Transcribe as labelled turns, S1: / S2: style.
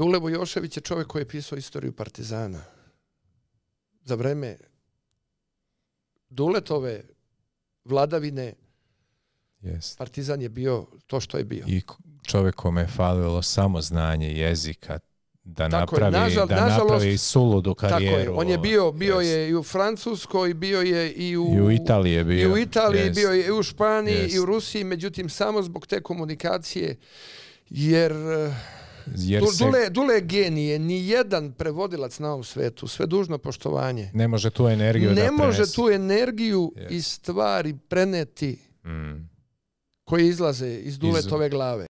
S1: Dule Bojošević je čovjek koji je pisao istoriju Partizana. Za vreme Duletove vladavine yes. Partizan je bio to što je
S2: bio. I čovjek kome je falilo samo znanje jezika da tako napravi, je, nažal, da nažalost, napravi suludu karijeru. Tako je, on
S1: je bio, bio yes. je i u Francuskoj, bio je i u, I u Italiji je bio. I u Italiji, yes. bio je i u Španiji, yes. i u Rusiji, međutim samo zbog te komunikacije, jer eh,
S3: Jer se... Dule,
S1: Dule genije, ni jedan prevodilac na ovom svetu, sve dužno poštovanje.
S3: Ne može tu energiju ne da Ne može tu energiju yes. i
S1: stvari preneti mm. koje izlaze iz Duletove iz... glave.